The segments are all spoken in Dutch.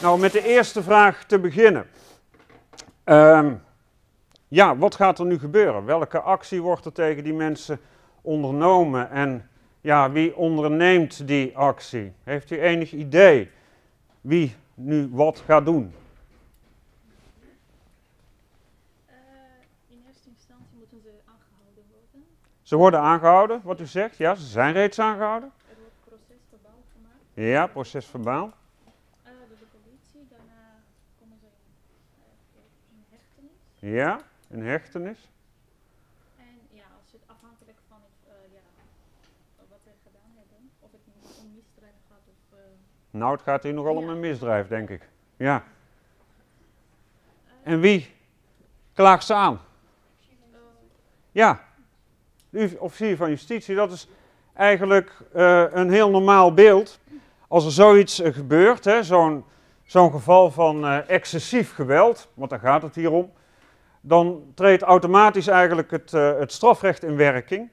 Nou, met de eerste vraag te beginnen. Ehm, ja, wat gaat er nu gebeuren? Welke actie wordt er tegen die mensen ondernomen? En ja, wie onderneemt die actie? Heeft u enig idee wie nu wat gaat doen? Eh, in eerste instantie moeten Ze aangehouden worden. Ze worden aangehouden, wat u zegt. Ja, ze zijn reeds aangehouden. Ja, proces verbaal. Ah, door de politie, daarna komen ze eh, in, hechtenis. Ja, in hechtenis. En ja, als het afhankelijk van het, eh, ja, wat we gedaan hebben, of het om misdrijf gaat of... Eh, nou, het gaat hier nogal om een misdrijf, denk ik. Ja. En wie klaagt ze aan? Ja, de officier van justitie. Dat is eigenlijk een heel normaal beeld als er zoiets eh, gebeurt, zo'n geval van eh, excessief geweld, want daar gaat het hier om, dan treedt automatisch eigenlijk het, eh, het strafrecht in werking.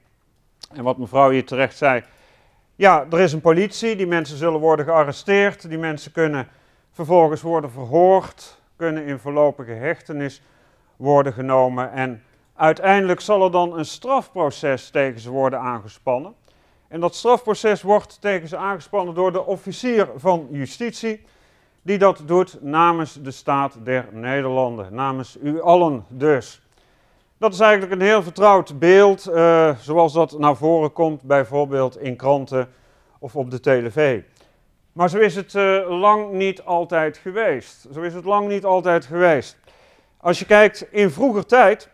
En wat mevrouw hier terecht zei, ja, er is een politie, die mensen zullen worden gearresteerd, die mensen kunnen vervolgens worden verhoord, kunnen in voorlopige hechtenis worden genomen en uiteindelijk zal er dan een strafproces tegen ze worden aangespannen. En dat strafproces wordt tegen ze aangespannen door de officier van justitie, die dat doet namens de staat der Nederlanden, namens u allen dus. Dat is eigenlijk een heel vertrouwd beeld, eh, zoals dat naar voren komt bijvoorbeeld in kranten of op de tv. Maar zo is het eh, lang niet altijd geweest. Zo is het lang niet altijd geweest. Als je kijkt in vroeger tijd,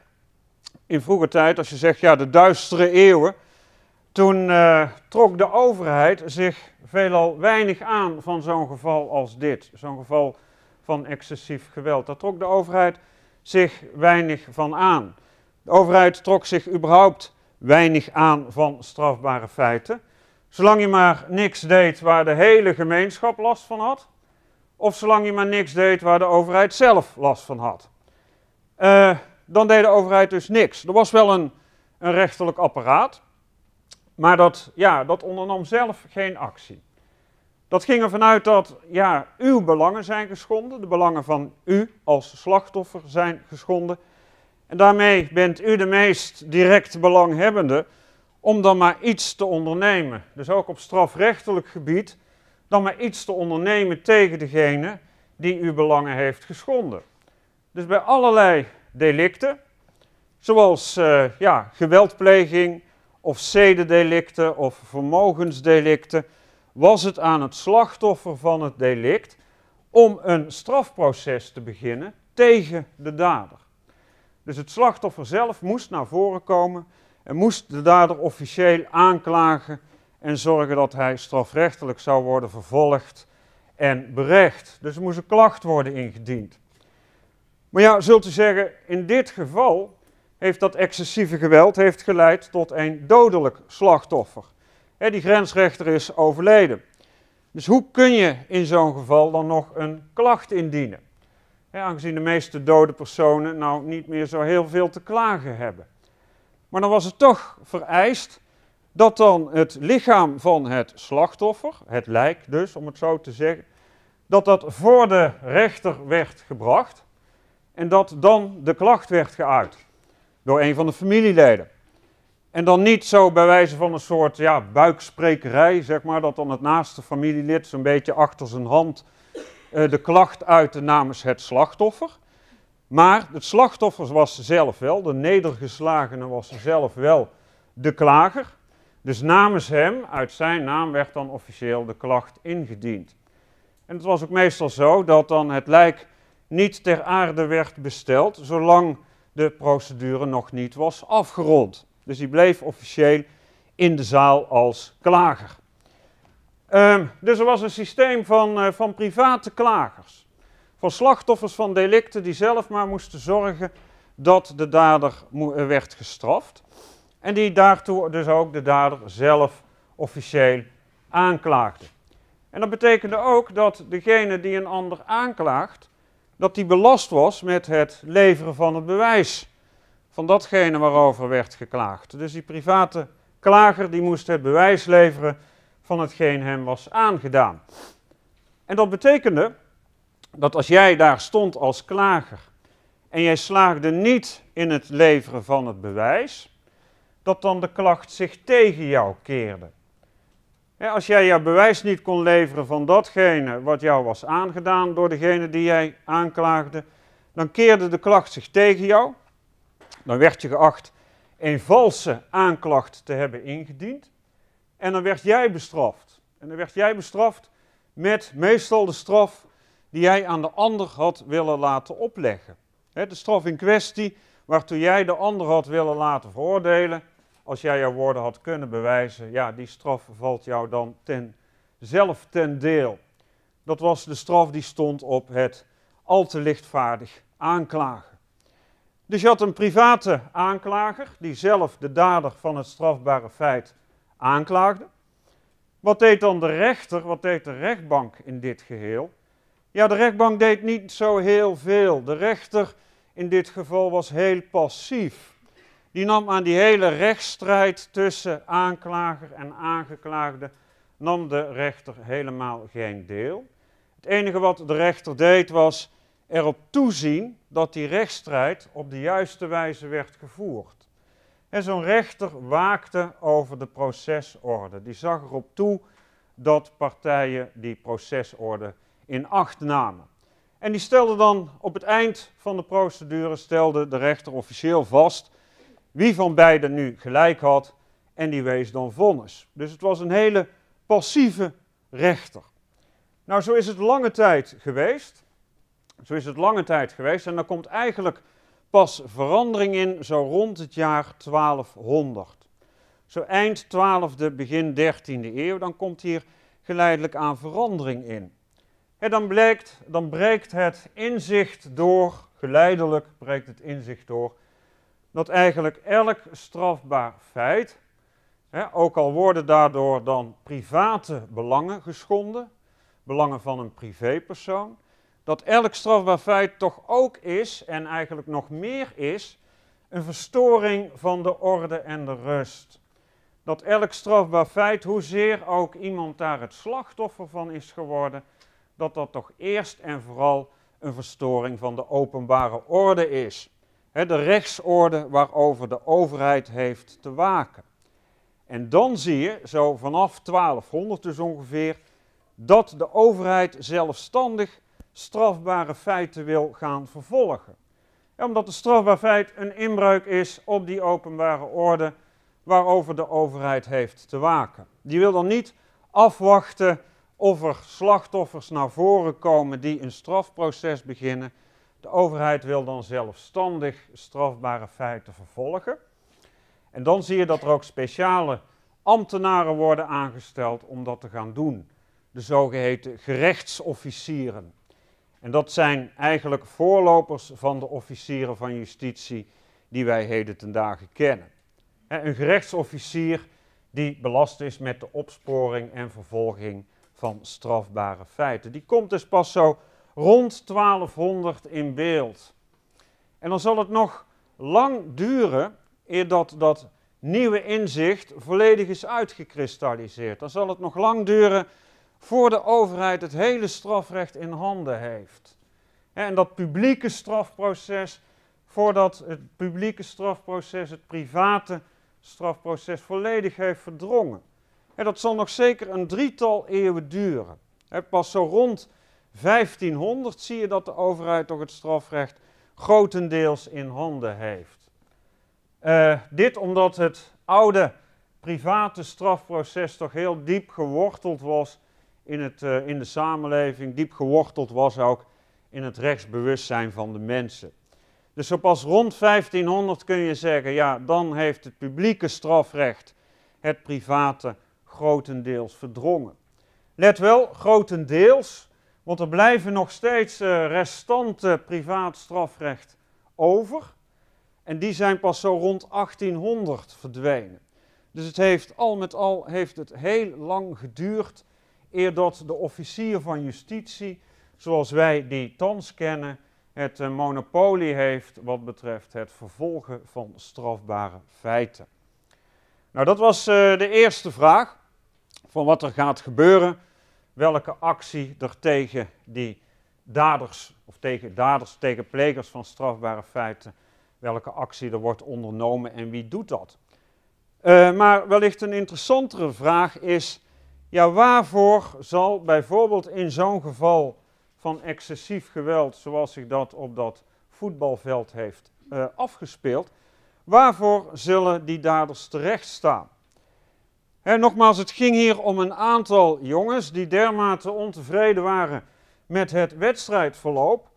in vroeger tijd, als je zegt ja de duistere eeuwen, toen eh, trok de overheid zich veelal weinig aan van zo'n geval als dit, zo'n geval van excessief geweld. Daar trok de overheid zich weinig van aan. De overheid trok zich überhaupt weinig aan van strafbare feiten, zolang je maar niks deed waar de hele gemeenschap last van had, of zolang je maar niks deed waar de overheid zelf last van had. Eh, dan deed de overheid dus niks. Er was wel een, een rechterlijk apparaat, maar dat, ja, dat ondernam zelf geen actie. Dat ging ervan uit dat ja, uw belangen zijn geschonden, de belangen van u als slachtoffer zijn geschonden. En daarmee bent u de meest direct belanghebbende om dan maar iets te ondernemen. Dus ook op strafrechtelijk gebied dan maar iets te ondernemen tegen degene die uw belangen heeft geschonden. Dus bij allerlei delicten, zoals eh, ja, geweldpleging, of zedendelicten of vermogensdelicten, was het aan het slachtoffer van het delict om een strafproces te beginnen tegen de dader. Dus het slachtoffer zelf moest naar voren komen en moest de dader officieel aanklagen en zorgen dat hij strafrechtelijk zou worden vervolgd en berecht. Dus er moest een klacht worden ingediend. Maar ja, zult u zeggen, in dit geval heeft dat excessieve geweld heeft geleid tot een dodelijk slachtoffer. die grensrechter is overleden. Dus hoe kun je in zo'n geval dan nog een klacht indienen? aangezien de meeste dode personen nou niet meer zo heel veel te klagen hebben. Maar dan was het toch vereist dat dan het lichaam van het slachtoffer, het lijk dus om het zo te zeggen, dat dat voor de rechter werd gebracht en dat dan de klacht werd geuit door een van de familieleden. En dan niet zo bij wijze van een soort ja, buiksprekerij, zeg maar, dat dan het naaste familielid zo'n beetje achter zijn hand eh, de klacht uitte namens het slachtoffer. Maar het slachtoffer was zelf wel, de nedergeslagene was zelf wel de klager. Dus namens hem, uit zijn naam, werd dan officieel de klacht ingediend. En het was ook meestal zo dat dan het lijk niet ter aarde werd besteld, zolang de procedure nog niet was afgerond. Dus die bleef officieel in de zaal als klager. Ehm, dus er was een systeem van, eh, van private klagers. Van slachtoffers van delicten die zelf maar moesten zorgen dat de dader eh, werd gestraft. En die daartoe dus ook de dader zelf officieel aanklaagde. En dat betekende ook dat degene die een ander aanklaagt, dat hij belast was met het leveren van het bewijs van datgene waarover werd geklaagd. Dus die private klager die moest het bewijs leveren van hetgeen hem was aangedaan. En dat betekende dat als jij daar stond als klager en jij slaagde niet in het leveren van het bewijs, dat dan de klacht zich tegen jou keerde als jij jouw bewijs niet kon leveren van datgene wat jou was aangedaan door degene die jij aanklaagde, dan keerde de klacht zich tegen jou. Dan werd je geacht een valse aanklacht te hebben ingediend. En dan werd jij bestraft. En dan werd jij bestraft met meestal de straf die jij aan de ander had willen laten opleggen. de straf in kwestie waartoe jij de ander had willen laten veroordelen, als jij jouw woorden had kunnen bewijzen, ja, die straf valt jou dan ten, zelf ten deel. Dat was de straf die stond op het al te lichtvaardig aanklagen. Dus je had een private aanklager die zelf de dader van het strafbare feit aanklaagde. Wat deed dan de rechter, wat deed de rechtbank in dit geheel? Ja, de rechtbank deed niet zo heel veel. De rechter in dit geval was heel passief die nam aan die hele rechtsstrijd tussen aanklager en aangeklaagde, nam de rechter helemaal geen deel. Het enige wat de rechter deed was erop toezien dat die rechtsstrijd op de juiste wijze werd gevoerd. En zo'n rechter waakte over de procesorde. Die zag erop toe dat partijen die procesorde in acht namen. En die stelde dan op het eind van de procedure, stelde de rechter officieel vast wie van beiden nu gelijk had en die wees dan vonnis. Dus het was een hele passieve rechter. Nou, zo is het lange tijd geweest. Zo is het lange tijd geweest en daar komt eigenlijk pas verandering in zo rond het jaar 1200. Zo eind 12e, begin 13e eeuw, dan komt hier geleidelijk aan verandering in. En dan, dan breekt het inzicht door, geleidelijk breekt het inzicht door dat eigenlijk elk strafbaar feit, hè, ook al worden daardoor dan private belangen geschonden, belangen van een privépersoon, dat elk strafbaar feit toch ook is, en eigenlijk nog meer is, een verstoring van de orde en de rust. Dat elk strafbaar feit, hoezeer ook iemand daar het slachtoffer van is geworden, dat dat toch eerst en vooral een verstoring van de openbare orde is de rechtsorde waarover de overheid heeft te waken. En dan zie je, zo vanaf 1200 dus ongeveer, dat de overheid zelfstandig strafbare feiten wil gaan vervolgen. omdat de strafbaar feit een inbreuk is op die openbare orde waarover de overheid heeft te waken. Die wil dan niet afwachten of er slachtoffers naar voren komen die een strafproces beginnen. De overheid wil dan zelfstandig strafbare feiten vervolgen. En dan zie je dat er ook speciale ambtenaren worden aangesteld om dat te gaan doen. De zogeheten gerechtsofficieren. En dat zijn eigenlijk voorlopers van de officieren van justitie die wij heden ten dagen kennen. Een gerechtsofficier die belast is met de opsporing en vervolging van strafbare feiten. Die komt dus pas zo rond 1200 in beeld. En dan zal het nog lang duren eer dat dat nieuwe inzicht volledig is uitgekristalliseerd. Dan zal het nog lang duren voor de overheid het hele strafrecht in handen heeft. En dat publieke strafproces, voordat het publieke strafproces het private strafproces volledig heeft verdrongen. En dat zal nog zeker een drietal eeuwen duren. Pas zo rond 1500 zie je dat de overheid toch het strafrecht grotendeels in handen heeft. Eh, dit omdat het oude private strafproces toch heel diep geworteld was in, het, eh, in de samenleving, diep geworteld was ook in het rechtsbewustzijn van de mensen. Dus zo pas rond 1500 kun je zeggen, ja, dan heeft het publieke strafrecht het private grotendeels verdrongen. Let wel, grotendeels, want er blijven nog steeds eh, restanten privaat strafrecht over. En die zijn pas zo rond 1800 verdwenen. Dus het heeft al met al heeft het heel lang geduurd eer dat de officier van justitie, zoals wij die thans kennen, het eh, monopolie heeft wat betreft het vervolgen van strafbare feiten. Nou, dat was eh, de eerste vraag van wat er gaat gebeuren welke actie er tegen die daders, of tegen daders, tegen plegers van strafbare feiten, welke actie er wordt ondernomen en wie doet dat. Eh, maar wellicht een interessantere vraag is, ja waarvoor zal bijvoorbeeld in zo'n geval van excessief geweld, zoals zich dat op dat voetbalveld heeft eh, afgespeeld, waarvoor zullen die daders terecht staan? nogmaals, het ging hier om een aantal jongens die dermate ontevreden waren met het wedstrijdverloop,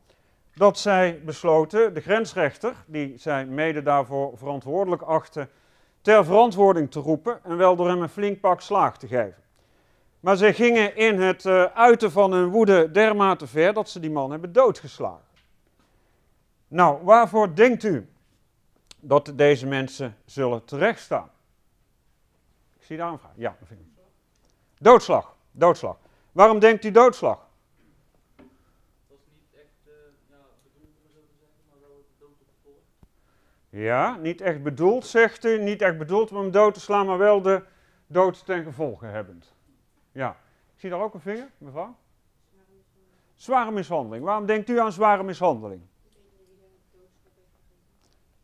dat zij besloten de grensrechter, die zij mede daarvoor verantwoordelijk achten, ter verantwoording te roepen en wel door hem een flink pak slaag te geven. Maar zij gingen in het uh, uiten van hun woede dermate ver dat ze die man hebben doodgeslagen. Nou, waarvoor denkt u dat deze mensen zullen terechtstaan? zie een aanvraag. Ja. Doodslag. Doodslag. Waarom denkt u doodslag? Ja, niet echt bedoeld, zegt u. Niet echt bedoeld om hem dood te slaan, maar wel de dood ten gevolge hebbend. Ja. Ik zie daar ook een vinger, mevrouw. Zware mishandeling. Waarom denkt u aan zware mishandeling?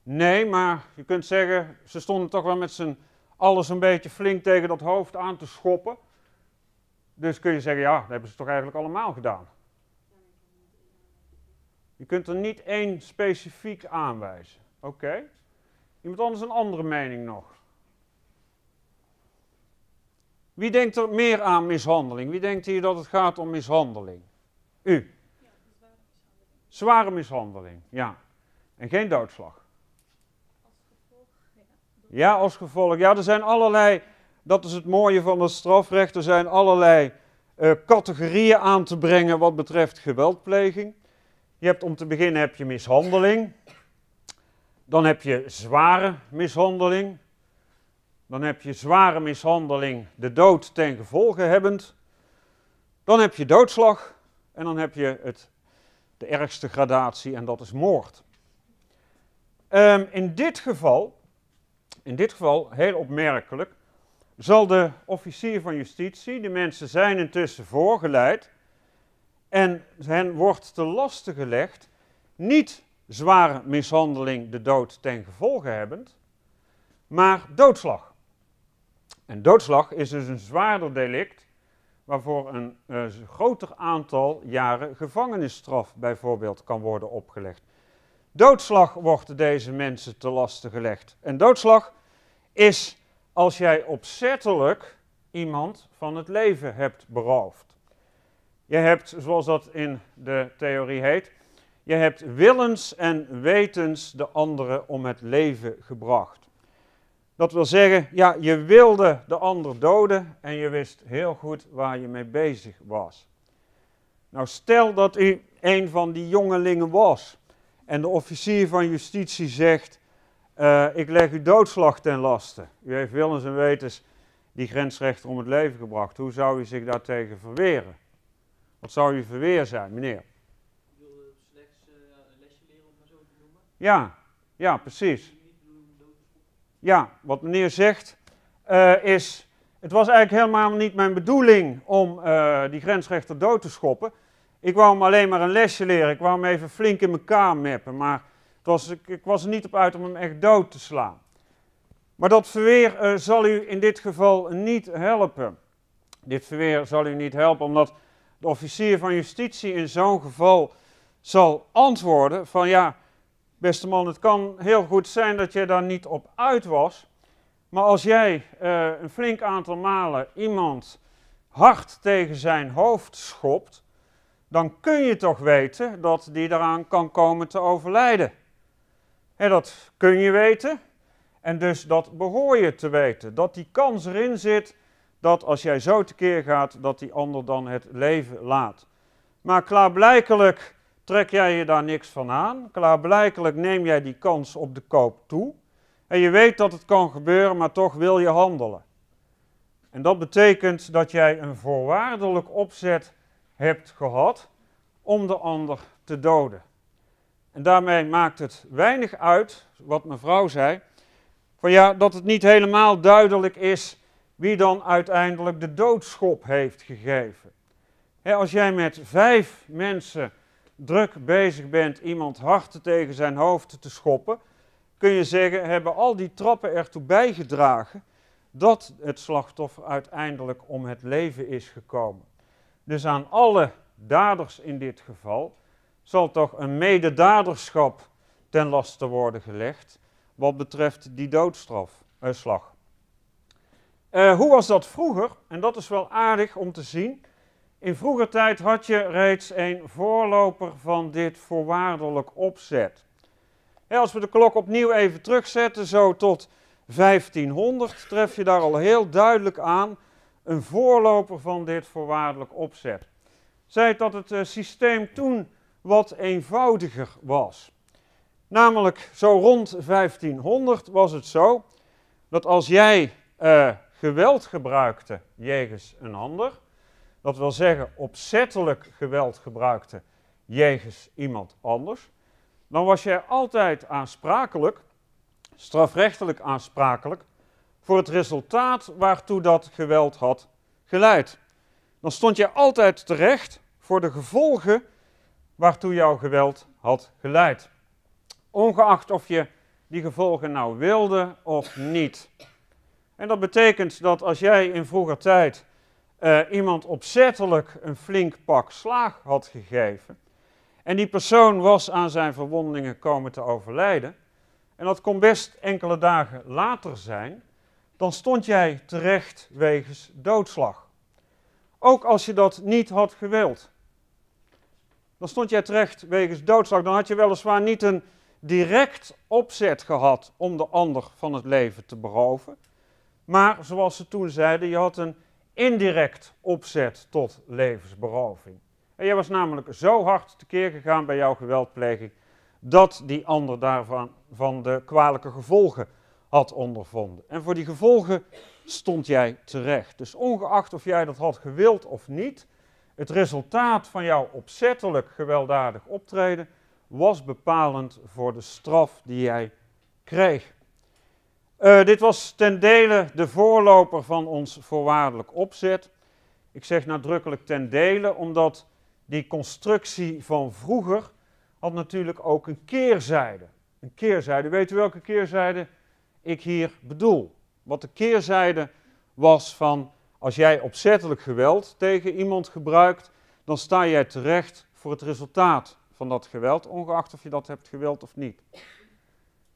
Nee, maar je kunt zeggen, ze stonden toch wel met z'n alles een beetje flink tegen dat hoofd aan te schoppen. Dus kun je zeggen, ja, dat hebben ze toch eigenlijk allemaal gedaan. Je kunt er niet één specifiek aanwijzen. Oké? Iemand anders een andere mening nog? Wie denkt er meer aan mishandeling? Wie denkt hier dat het gaat om mishandeling? U. zware mishandeling. Zware mishandeling, ja. En geen doodslag. Ja, als gevolg. Ja, er zijn allerlei, dat is het mooie van het strafrecht, er zijn allerlei eh, categorieën aan te brengen wat betreft geweldpleging. Je hebt om te beginnen heb je mishandeling. Dan heb je zware mishandeling. Dan heb je zware mishandeling, de dood ten gevolge hebbend. Dan heb je doodslag en dan heb je het, de ergste gradatie en dat is moord. Ehm, in dit geval in dit geval heel opmerkelijk, zal de officier van justitie, de mensen zijn intussen voorgeleid, en hen wordt te laste gelegd niet zware mishandeling de dood ten gevolge hebbend, maar doodslag. En doodslag is dus een zwaarder delict waarvoor een eh, groter aantal jaren gevangenisstraf bijvoorbeeld kan worden opgelegd. Doodslag wordt deze mensen te lasten gelegd. En doodslag is als jij opzettelijk iemand van het leven hebt beroofd. Je hebt, zoals dat in de theorie heet, je hebt willens en wetens de anderen om het leven gebracht. Dat wil zeggen, ja, je wilde de ander doden en je wist heel goed waar je mee bezig was. Nou, stel dat u een van die jongelingen was en de officier van justitie zegt: eh, Ik leg u doodslag ten laste. U heeft willens en wetens die grensrechter om het leven gebracht. Hoe zou u zich daartegen verweren? Wat zou u verweer zijn, meneer? Ik wil eh, slechts eh, een lesje leren om het zo te noemen. Ja, ja, precies. Ja, wat meneer zegt is. Het was eigenlijk helemaal niet mijn bedoeling om die grensrechter dood te schoppen. Ik wou hem alleen maar een lesje leren. Ik wou hem even flink in elkaar meppen. Maar het was, ik, ik, was er niet op uit om hem echt dood te slaan. Maar dat verweer eh, zal u in dit geval niet helpen. Dit verweer zal u niet helpen, omdat de officier van justitie in zo'n geval zal antwoorden: van ja, beste man, het kan heel goed zijn dat je daar niet op uit was. Maar als jij eh, een flink aantal malen iemand hard tegen zijn hoofd schopt, dan kun je toch weten dat die eraan kan komen te overlijden. En dat kun je weten en dus dat behoor je te weten. Dat die kans erin zit dat als jij zo tekeer gaat, dat die ander dan het leven laat. Maar klaarblijkelijk trek jij je daar niks van aan. Klaarblijkelijk neem jij die kans op de koop toe. En je weet dat het kan gebeuren, maar toch wil je handelen. En dat betekent dat jij een voorwaardelijk opzet hebt gehad om de ander te doden. En daarmee maakt het weinig uit, wat mevrouw zei, van ja, dat het niet helemaal duidelijk is wie dan uiteindelijk de doodschop heeft gegeven. als jij met vijf mensen druk bezig bent iemand hard tegen zijn hoofd te schoppen, kun je zeggen, hebben al die trappen ertoe bijgedragen dat het slachtoffer uiteindelijk om het leven is gekomen. Dus aan alle daders in dit geval zal toch een mededaderschap ten laste worden gelegd wat betreft die doodstraf, uh, hoe was dat vroeger? En dat is wel aardig om te zien. In vroeger tijd had je reeds een voorloper van dit voorwaardelijk opzet. als we de klok opnieuw even terugzetten, zo tot 1500, tref je daar al heel duidelijk aan een voorloper van dit voorwaardelijk opzet. Zij dat het eh, systeem toen wat eenvoudiger was. Namelijk zo rond 1500 was het zo dat als jij eh, geweld gebruikte jegens een ander, dat wil zeggen opzettelijk geweld gebruikte jegens iemand anders, dan was jij altijd aansprakelijk, strafrechtelijk aansprakelijk voor het resultaat waartoe dat geweld had geleid. Dan stond je altijd terecht voor de gevolgen waartoe jouw geweld had geleid. Ongeacht of je die gevolgen nou wilde of niet. En dat betekent dat als jij in vroeger tijd eh, iemand opzettelijk een flink pak slaag had gegeven, en die persoon was aan zijn verwondingen komen te overlijden, en dat kon best enkele dagen later zijn, dan stond jij terecht wegens doodslag. Ook als je dat niet had gewild. Dan stond jij terecht wegens doodslag. Dan had je weliswaar niet een direct opzet gehad om de ander van het leven te beroven. Maar zoals ze toen zeiden, je had een indirect opzet tot levensberoving. En jij was namelijk zo hard tekeer gegaan bij jouw geweldpleging dat die ander daarvan van de kwalijke gevolgen had ondervonden. En voor die gevolgen stond jij terecht. Dus ongeacht of jij dat had gewild of niet, het resultaat van jouw opzettelijk gewelddadig optreden was bepalend voor de straf die jij kreeg. Eh, dit was ten dele de voorloper van ons voorwaardelijk opzet. Ik zeg nadrukkelijk ten dele, omdat die constructie van vroeger had natuurlijk ook een keerzijde. Een keerzijde. Weet u welke keerzijde ik hier bedoel. Wat de keerzijde was van als jij opzettelijk geweld tegen iemand gebruikt, dan sta jij terecht voor het resultaat van dat geweld, ongeacht of je dat hebt gewild of niet.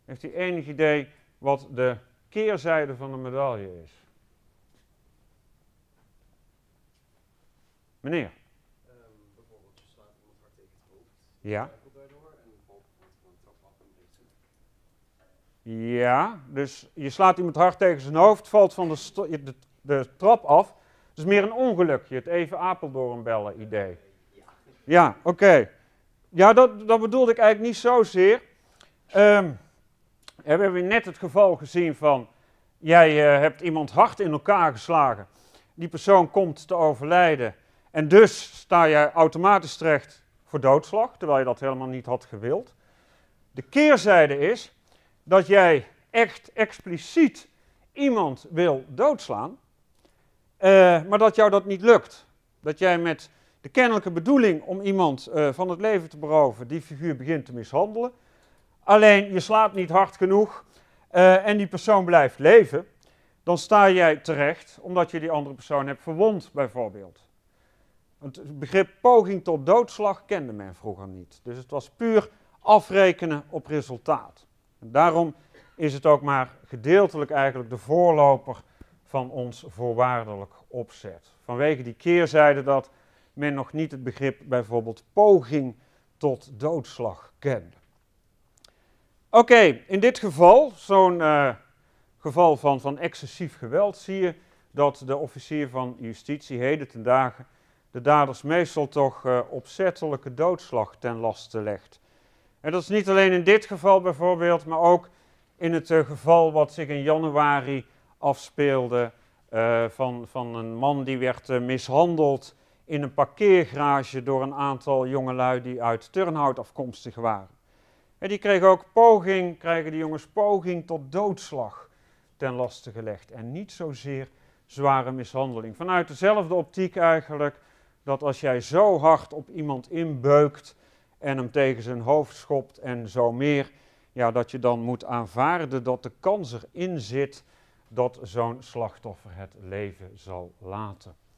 Heeft u enig idee wat de keerzijde van de medaille is? Meneer? Ehm, bijvoorbeeld, je slaat iemand hard tegen het hoofd. Ja. Ja, dus je slaat iemand hard tegen zijn hoofd, valt van de, de, trap af. Het is meer een ongelukje, het even Apeldoorn bellen idee. Ja, oké. Ja, dat, dat bedoelde ik eigenlijk niet zozeer. Um, we hebben net het geval gezien van, jij eh, hebt iemand hard in elkaar geslagen. Die persoon komt te overlijden. En dus sta jij automatisch terecht voor doodslag, terwijl je dat helemaal niet had gewild. De keerzijde is, dat jij echt expliciet iemand wil doodslaan, eh, maar dat jou dat niet lukt. Dat jij met de kennelijke bedoeling om iemand eh, van het leven te beroven, die figuur begint te mishandelen. Alleen je slaat niet hard genoeg eh, en die persoon blijft leven. Dan sta jij terecht omdat je die andere persoon hebt verwond, bijvoorbeeld. Het begrip poging tot doodslag kende men vroeger niet. Dus het was puur afrekenen op resultaat daarom is het ook maar gedeeltelijk eigenlijk de voorloper van ons voorwaardelijk opzet. Vanwege die keerzijde dat men nog niet het begrip bijvoorbeeld poging tot doodslag kende. Oké, in dit geval, zo'n eh, geval van, van excessief geweld, zie je dat de officier van justitie heden ten dagen de daders meestal toch eh, opzettelijke doodslag ten laste legt. En dat is niet alleen in dit geval bijvoorbeeld, maar ook in het eh, geval wat zich in januari afspeelde eh, van, van een man die werd eh, mishandeld in een parkeergarage door een aantal jongelui die uit Turnhout afkomstig waren. En die kregen ook poging, krijgen die jongens poging tot doodslag ten laste gelegd. En niet zozeer zware mishandeling. Vanuit dezelfde optiek eigenlijk, dat als jij zo hard op iemand inbeukt, en hem tegen zijn hoofd schopt en zo meer. Ja, dat je dan moet aanvaarden dat de kans erin zit dat zo'n slachtoffer het leven zal laten.